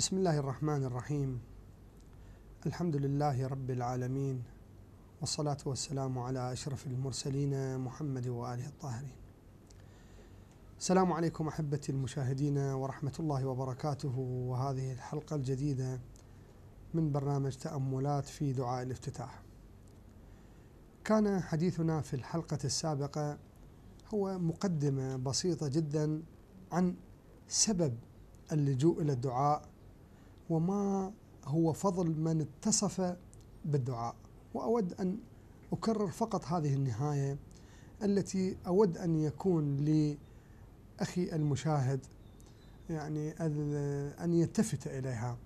بسم الله الرحمن الرحيم الحمد لله رب العالمين والصلاة والسلام على أشرف المرسلين محمد وآله الطاهرين السلام عليكم أحبتي المشاهدين ورحمة الله وبركاته وهذه الحلقة الجديدة من برنامج تأملات في دعاء الافتتاح كان حديثنا في الحلقة السابقة هو مقدمة بسيطة جدا عن سبب اللجوء إلى الدعاء وما هو فضل من اتصف بالدعاء واود ان اكرر فقط هذه النهايه التي اود ان يكون لاخي المشاهد يعني ان يلتفت اليها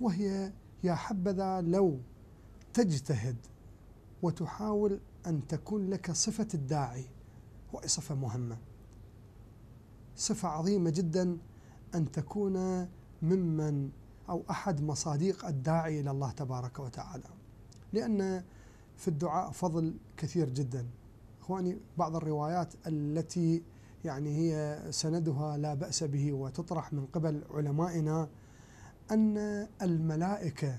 وهي يا حبذا لو تجتهد وتحاول ان تكون لك صفه الداعي وهي صفه مهمه صفه عظيمه جدا ان تكون ممن أو أحد مصادق الداعي إلى الله تبارك وتعالى لأن في الدعاء فضل كثير جدا إخواني بعض الروايات التي يعني هي سندها لا بأس به وتطرح من قبل علمائنا أن الملائكة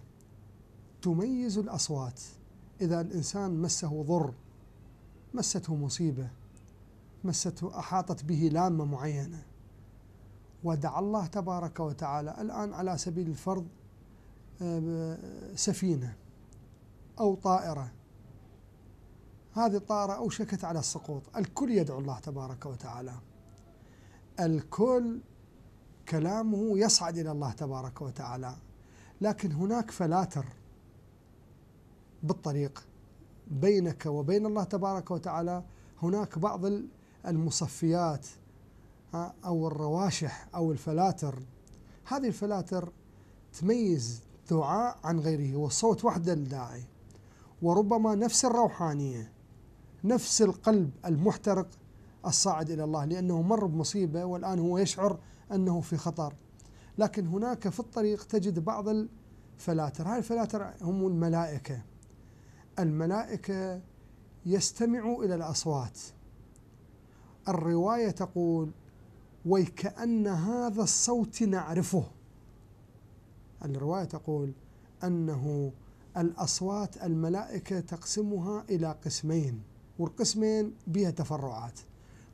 تميز الأصوات إذا الإنسان مسه ضر مسته مصيبة مسته أحاطت به لامة معينة ودعا الله تبارك وتعالى الآن على سبيل الفرض آه، سفينة أو طائرة هذه الطائرة أوشكت على السقوط الكل يدعو الله تبارك وتعالى الكل كلامه يصعد إلى الله تبارك وتعالى لكن هناك فلاتر بالطريق بينك وبين الله تبارك وتعالى هناك بعض المصفيات أو الرواشح أو الفلاتر هذه الفلاتر تميز دعاء عن غيره والصوت وحده الداعي وربما نفس الروحانية نفس القلب المحترق الصاعد إلى الله لأنه مر بمصيبة والآن هو يشعر أنه في خطر لكن هناك في الطريق تجد بعض الفلاتر هاي الفلاتر هم الملائكة الملائكة يستمعوا إلى الأصوات الرواية تقول وكأن هذا الصوت نعرفه الرواية تقول أنه الأصوات الملائكة تقسمها إلى قسمين والقسمين بها تفرعات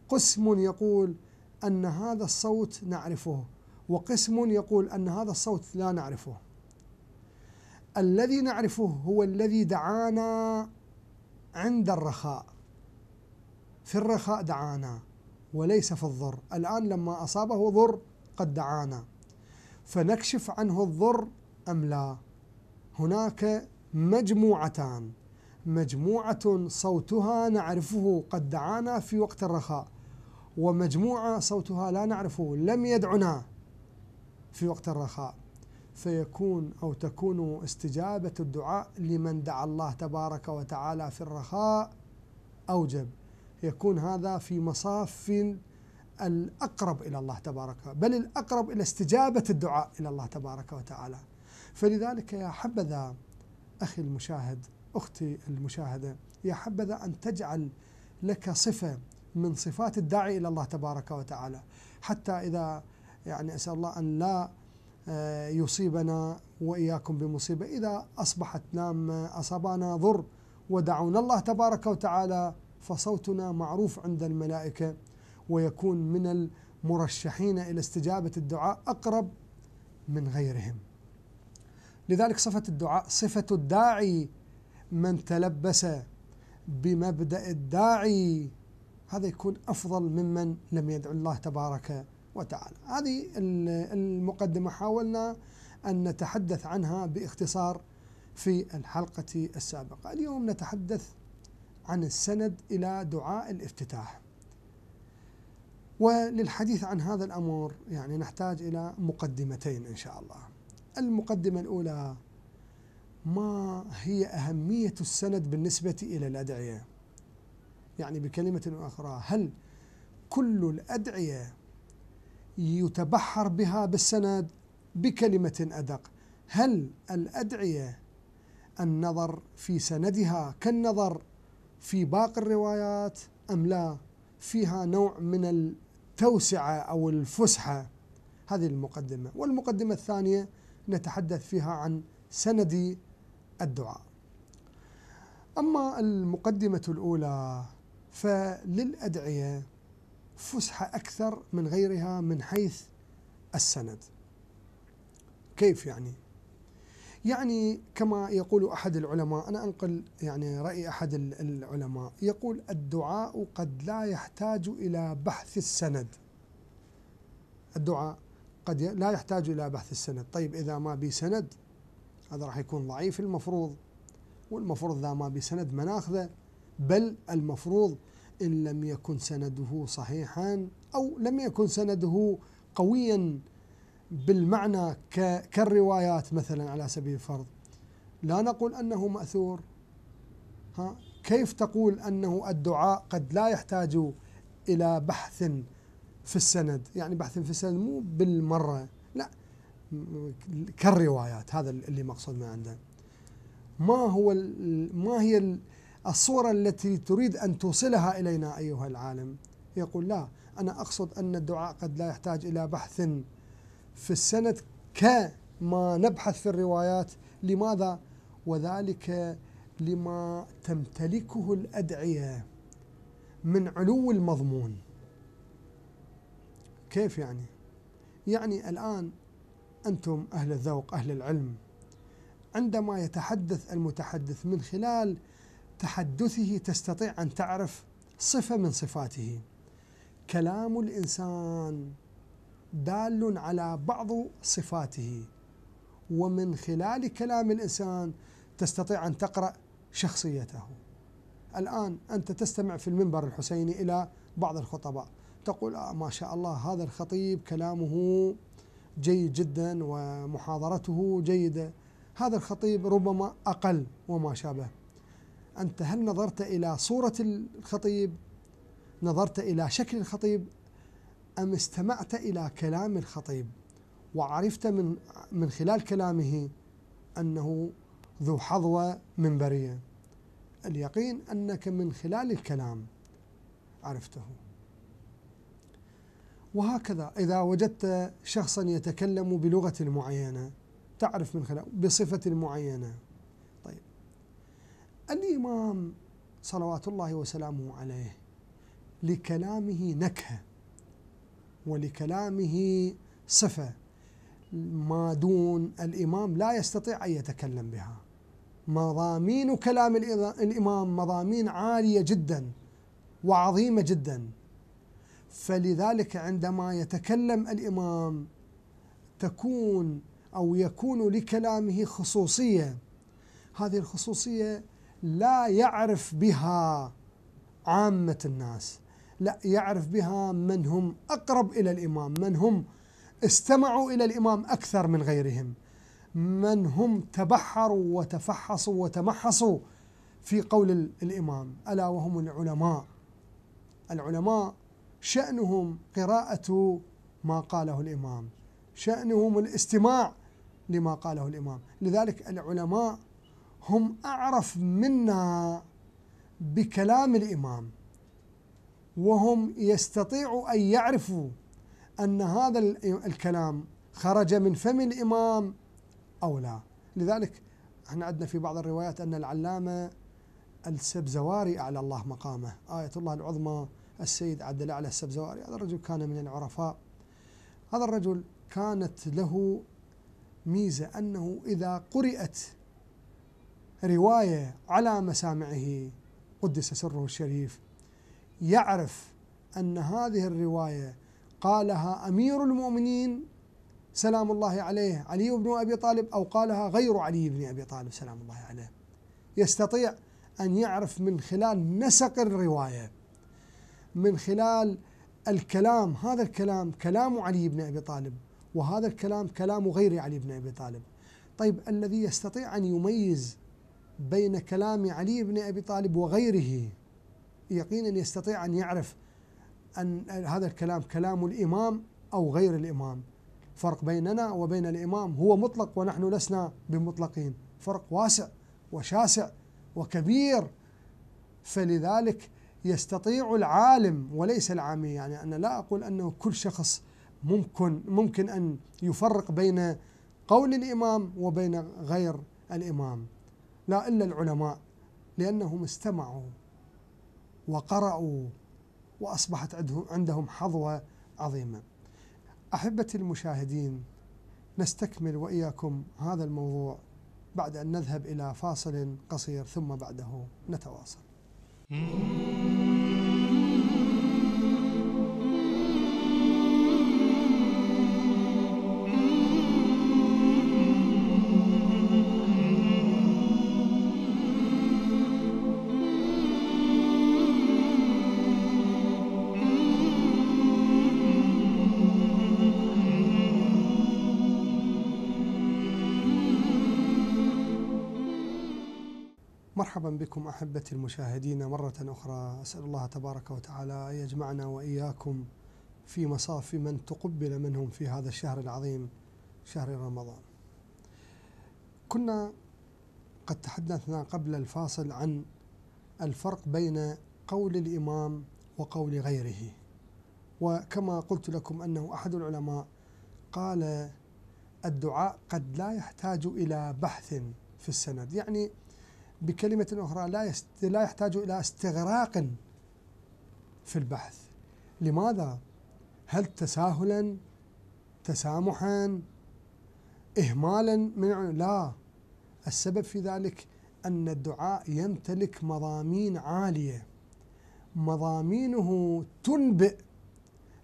قسم يقول أن هذا الصوت نعرفه وقسم يقول أن هذا الصوت لا نعرفه الذي نعرفه هو الذي دعانا عند الرخاء في الرخاء دعانا وليس في الضر الآن لما أصابه ضر قد دعانا فنكشف عنه الضر أم لا هناك مجموعتان مجموعة صوتها نعرفه قد دعانا في وقت الرخاء ومجموعة صوتها لا نعرفه لم يدعنا في وقت الرخاء فيكون أو تكون استجابة الدعاء لمن دعا الله تبارك وتعالى في الرخاء أوجب يكون هذا في مصاف الأقرب إلى الله تبارك بل الأقرب إلى استجابة الدعاء إلى الله تبارك وتعالى فلذلك يا حبذا أخي المشاهد أختي المشاهدة يا حبذا أن تجعل لك صفة من صفات الداعي إلى الله تبارك وتعالى حتى إذا يعني أسأل الله أن لا آه، يصيبنا وإياكم بمصيبة إذا أصبحت نامة أصابنا ضر ودعونا الله تبارك وتعالى فصوتنا معروف عند الملائكة ويكون من المرشحين إلى استجابة الدعاء أقرب من غيرهم لذلك صفة الدعاء صفة الداعي من تلبس بمبدأ الداعي هذا يكون أفضل ممن لم يدعو الله تبارك وتعالى هذه المقدمة حاولنا أن نتحدث عنها باختصار في الحلقة السابقة اليوم نتحدث عن السند إلى دعاء الافتتاح وللحديث عن هذا الأمر يعني نحتاج إلى مقدمتين إن شاء الله المقدمة الأولى ما هي أهمية السند بالنسبة إلى الأدعية يعني بكلمة أخرى هل كل الأدعية يتبحر بها بالسند بكلمة أدق هل الأدعية النظر في سندها كالنظر في باقي الروايات أم لا فيها نوع من التوسعة أو الفسحة هذه المقدمة والمقدمة الثانية نتحدث فيها عن سند الدعاء أما المقدمة الأولى فللأدعية فسحة أكثر من غيرها من حيث السند كيف يعني يعني كما يقول أحد العلماء أنا أنقل يعني رأي أحد العلماء يقول الدعاء قد لا يحتاج إلى بحث السند الدعاء قد لا يحتاج إلى بحث السند طيب إذا ما بي سند هذا راح يكون ضعيف المفروض والمفروض إذا ما بي سند ما ناخذه بل المفروض إن لم يكن سنده صحيحا أو لم يكن سنده قويا بالمعنى كالروايات مثلا على سبيل الفرض لا نقول أنه مأثور ها كيف تقول أنه الدعاء قد لا يحتاج إلى بحث في السند يعني بحث في السند مو بالمرة لا كالروايات هذا اللي مقصود من عنده ما هو ما هي الصورة التي تريد أن توصلها إلينا أيها العالم يقول لا أنا أقصد أن الدعاء قد لا يحتاج إلى بحث في السند كما نبحث في الروايات لماذا وذلك لما تمتلكه الأدعية من علو المضمون كيف يعني يعني الآن أنتم أهل الذوق أهل العلم عندما يتحدث المتحدث من خلال تحدثه تستطيع أن تعرف صفة من صفاته كلام الإنسان دال على بعض صفاته ومن خلال كلام الانسان تستطيع ان تقرا شخصيته. الان انت تستمع في المنبر الحسيني الى بعض الخطباء، تقول آه ما شاء الله هذا الخطيب كلامه جيد جدا ومحاضرته جيده، هذا الخطيب ربما اقل وما شابه. انت هل نظرت الى صوره الخطيب؟ نظرت الى شكل الخطيب؟ أم استمعت إلى كلام الخطيب وعرفت من من خلال كلامه أنه ذو حظوة من برية اليقين أنك من خلال الكلام عرفته وهكذا إذا وجدت شخصا يتكلم بلغة معينة تعرف من خلال بصفة معينة طيب الإمام صلوات الله وسلامه عليه لكلامه نكهه ولكلامه صفة ما دون الإمام لا يستطيع أن يتكلم بها مضامين كلام الإمام مضامين عالية جدا وعظيمة جدا فلذلك عندما يتكلم الإمام تكون أو يكون لكلامه خصوصية هذه الخصوصية لا يعرف بها عامة الناس لا يعرف بها من هم أقرب إلى الإمام من هم استمعوا إلى الإمام أكثر من غيرهم من هم تبحروا وتفحصوا وتمحصوا في قول الإمام ألا وهم العلماء العلماء شأنهم قراءة ما قاله الإمام شأنهم الاستماع لما قاله الإمام لذلك العلماء هم أعرف منا بكلام الإمام وهم يستطيعوا أن يعرفوا أن هذا الكلام خرج من فم الإمام أو لا لذلك احنا عندنا في بعض الروايات أن العلامة السبزواري أعلى الله مقامه آية الله العظمى السيد عبد الأعلى السبزواري هذا الرجل كان من العرفاء هذا الرجل كانت له ميزة أنه إذا قرئت رواية على مسامعه قدس سره الشريف يعرف ان هذه الروايه قالها امير المؤمنين سلام الله عليه علي بن ابي طالب او قالها غير علي بن ابي طالب سلام الله عليه يستطيع ان يعرف من خلال نسق الروايه من خلال الكلام هذا الكلام كلام علي بن ابي طالب وهذا الكلام كلام غير علي بن ابي طالب طيب الذي يستطيع ان يميز بين كلام علي بن ابي طالب وغيره يقينا يستطيع أن يعرف أن هذا الكلام كلام الإمام أو غير الإمام فرق بيننا وبين الإمام هو مطلق ونحن لسنا بمطلقين فرق واسع وشاسع وكبير فلذلك يستطيع العالم وليس العامي يعني أنا لا أقول أنه كل شخص ممكن ممكن أن يفرق بين قول الإمام وبين غير الإمام لا إلا العلماء لأنهم استمعوا وقرأوا وأصبحت عندهم حظوة عظيمة أحبتي المشاهدين نستكمل وإياكم هذا الموضوع بعد أن نذهب إلى فاصل قصير ثم بعده نتواصل مرحبا بكم احبتي المشاهدين مره اخرى اسال الله تبارك وتعالى ان يجمعنا واياكم في مصاف من تقبل منهم في هذا الشهر العظيم شهر رمضان. كنا قد تحدثنا قبل الفاصل عن الفرق بين قول الامام وقول غيره. وكما قلت لكم انه احد العلماء قال الدعاء قد لا يحتاج الى بحث في السند، يعني بكلمة أخرى لا لا يحتاج إلى استغراق في البحث لماذا؟ هل تساهلا تسامحا إهمالا من لا السبب في ذلك أن الدعاء يمتلك مضامين عالية مضامينه تنبئ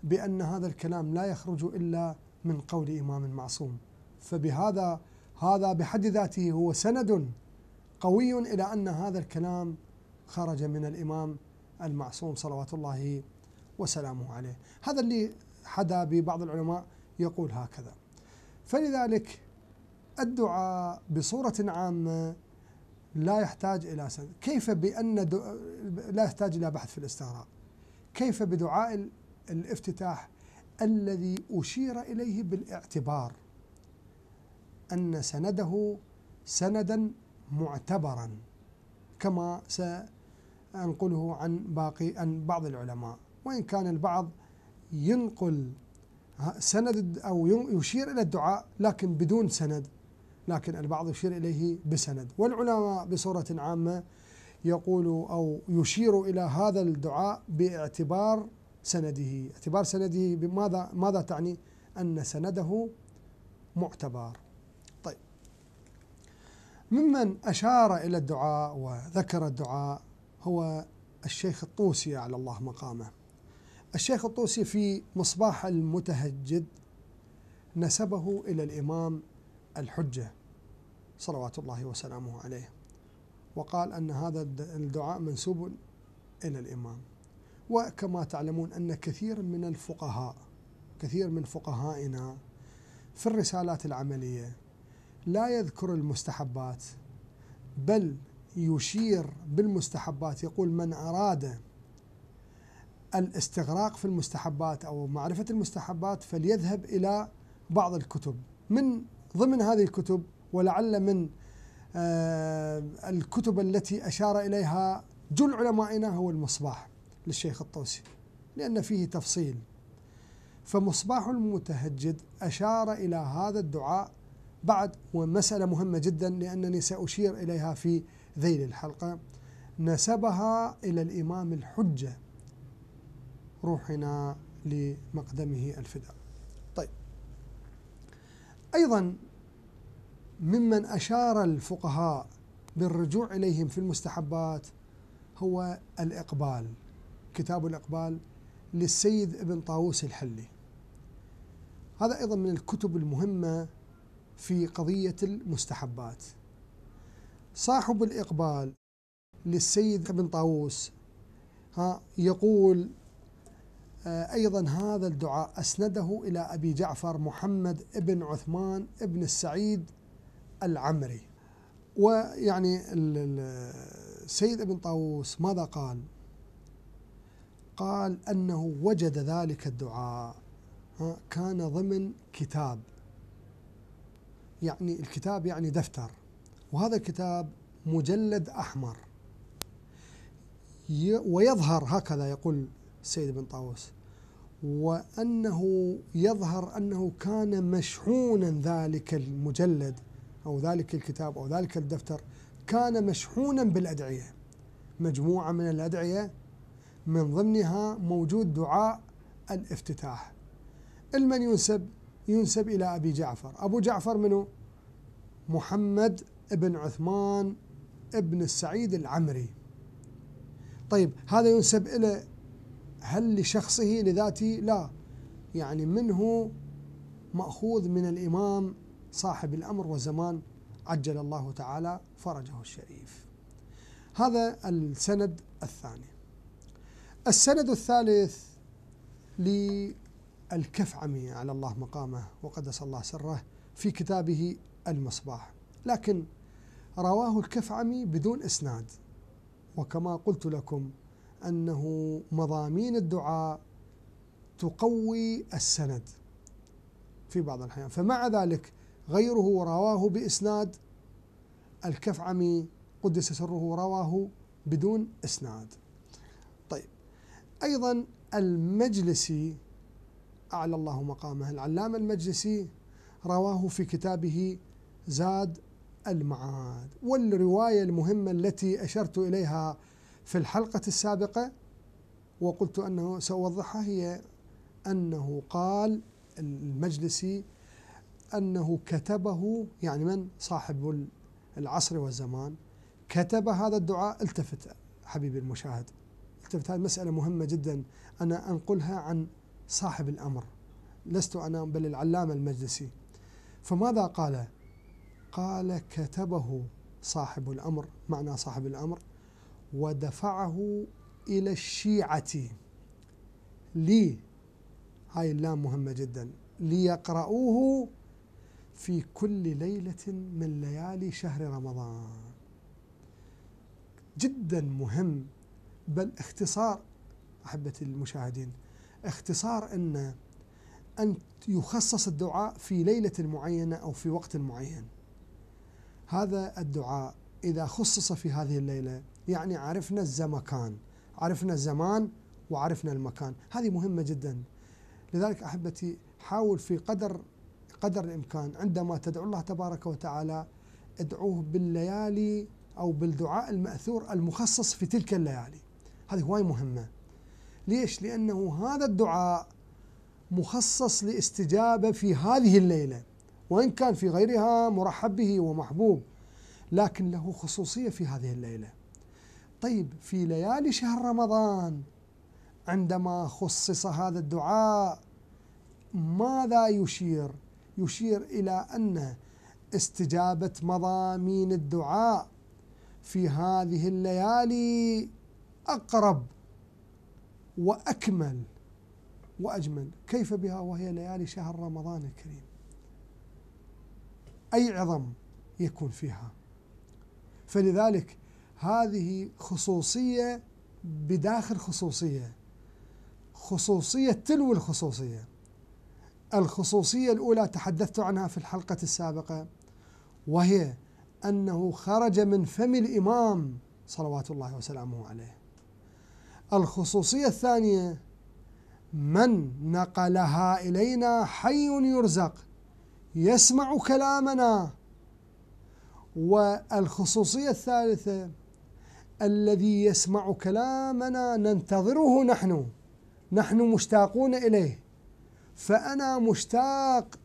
بأن هذا الكلام لا يخرج إلا من قول إمام معصوم فبهذا هذا بحد ذاته هو سند قوي إلى أن هذا الكلام خرج من الإمام المعصوم صلوات الله وسلامه عليه هذا اللي حدا ببعض العلماء يقول هكذا فلذلك الدعاء بصورة عامة لا يحتاج إلى سند كيف بأن لا يحتاج إلى بحث في الاستغراق كيف بدعاء الافتتاح الذي أشير إليه بالاعتبار أن سنده سندا معتبرا كما سأنقله عن باقي عن بعض العلماء وإن كان البعض ينقل سند أو يشير إلى الدعاء لكن بدون سند لكن البعض يشير إليه بسند والعلماء بصورة عامة يقول أو يشير إلى هذا الدعاء باعتبار سنده اعتبار سنده بماذا ماذا تعني أن سنده معتبر ممن أشار إلى الدعاء وذكر الدعاء هو الشيخ الطوسي على الله مقامه الشيخ الطوسي في مصباح المتهجد نسبه إلى الإمام الحجة صلوات الله وسلامه عليه وقال أن هذا الدعاء منسوب إلى الإمام وكما تعلمون أن كثير من الفقهاء كثير من فقهائنا في الرسالات العملية لا يذكر المستحبات بل يشير بالمستحبات يقول من أراد الاستغراق في المستحبات أو معرفة المستحبات فليذهب إلى بعض الكتب من ضمن هذه الكتب ولعل من آه، الكتب التي أشار إليها جل علمائنا هو المصباح للشيخ الطوسي لأن فيه تفصيل فمصباح المتهجد أشار إلى هذا الدعاء بعد ومسألة مهمة جدا لأنني سأشير إليها في ذيل الحلقة نسبها إلى الإمام الحجة روحنا لمقدمه الفداء طيب أيضا ممن أشار الفقهاء بالرجوع إليهم في المستحبات هو الإقبال كتاب الإقبال للسيد ابن طاووس الحلي هذا أيضا من الكتب المهمة في قضية المستحبات صاحب الإقبال للسيد ابن طاووس ها يقول آه، أيضا هذا الدعاء أسنده إلى أبي جعفر محمد ابن عثمان ابن السعيد العمري ويعني السيد ابن طاووس ماذا قال قال أنه وجد ذلك الدعاء كان ضمن كتاب يعني الكتاب يعني دفتر وهذا الكتاب مجلد أحمر ويظهر هكذا يقول السيد بن طاووس وأنه يظهر أنه كان مشحونا ذلك المجلد أو ذلك الكتاب أو ذلك الدفتر كان مشحونا بالأدعية مجموعة من الأدعية من ضمنها موجود دعاء الافتتاح المن ينسب ينسب إلى أبي جعفر أبو جعفر منه محمد بن عثمان ابن السعيد العمري طيب هذا ينسب إلى هل لشخصه لذاته لا يعني منه مأخوذ من الإمام صاحب الأمر وزمان عجل الله تعالى فرجه الشريف هذا السند الثاني السند الثالث ل الكفعمي على الله مقامه وقدس الله سره في كتابه المصباح لكن رواه الكفعمي بدون اسناد وكما قلت لكم انه مضامين الدعاء تقوي السند في بعض الاحيان فمع ذلك غيره رواه باسناد الكفعمي قدس سره رواه بدون اسناد طيب ايضا المجلسي أعلى الله مقامه العلامة المجلسي رواه في كتابه زاد المعاد والرواية المهمة التي أشرت إليها في الحلقة السابقة وقلت أنه سأوضحها هي أنه قال المجلسي أنه كتبه يعني من صاحب العصر والزمان كتب هذا الدعاء التفت حبيبي المشاهد التفت هذه مسألة مهمة جدا أنا أنقلها عن صاحب الأمر لست أنا بل العلامة المجلسي فماذا قال قال كتبه صاحب الأمر معنى صاحب الأمر ودفعه إلى الشيعة لي هاي اللام مهمة جدا ليقرؤوه في كل ليلة من ليالي شهر رمضان جدا مهم بل اختصار أحبة المشاهدين اختصار أن أن يخصص الدعاء في ليلة معينة أو في وقت معين هذا الدعاء إذا خصص في هذه الليلة يعني عرفنا الزمكان عرفنا الزمان وعرفنا المكان هذه مهمة جدا لذلك أحبتي حاول في قدر قدر الإمكان عندما تدعو الله تبارك وتعالى ادعوه بالليالي أو بالدعاء المأثور المخصص في تلك الليالي هذه هواي مهمة ليش؟ لأنه هذا الدعاء مخصص لاستجابة في هذه الليلة وإن كان في غيرها مرحب به ومحبوب لكن له خصوصية في هذه الليلة طيب في ليالي شهر رمضان عندما خصص هذا الدعاء ماذا يشير؟ يشير إلى أن استجابة مضامين الدعاء في هذه الليالي أقرب وأكمل وأجمل كيف بها وهي ليالي شهر رمضان الكريم أي عظم يكون فيها فلذلك هذه خصوصية بداخل خصوصية خصوصية تلو الخصوصية الخصوصية الأولى تحدثت عنها في الحلقة السابقة وهي أنه خرج من فم الإمام صلوات الله وسلامه عليه الخصوصية الثانية من نقلها إلينا حي يرزق يسمع كلامنا والخصوصية الثالثة الذي يسمع كلامنا ننتظره نحن نحن مشتاقون إليه فأنا مشتاق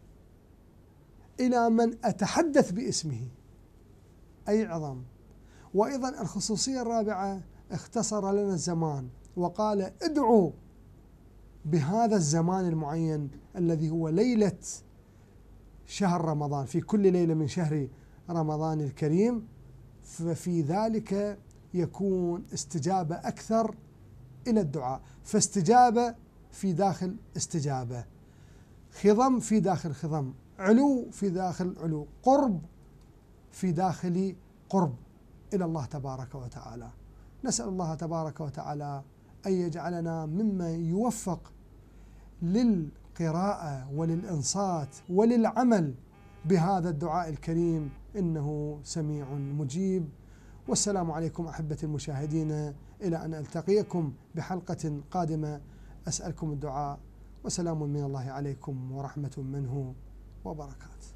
إلى من أتحدث باسمه أي عظم وأيضا الخصوصية الرابعة اختصر لنا الزمان وقال ادعوا بهذا الزمان المعين الذي هو ليلة شهر رمضان في كل ليلة من شهر رمضان الكريم ففي ذلك يكون استجابة أكثر إلى الدعاء فاستجابة في داخل استجابة خضم في داخل خضم علو في داخل علو قرب في داخل قرب إلى الله تبارك وتعالى نسأل الله تبارك وتعالى أن يجعلنا ممن يوفق للقراءة وللإنصات وللعمل بهذا الدعاء الكريم إنه سميع مجيب والسلام عليكم أحبة المشاهدين إلى أن ألتقيكم بحلقة قادمة أسألكم الدعاء وسلام من الله عليكم ورحمة منه وبركاته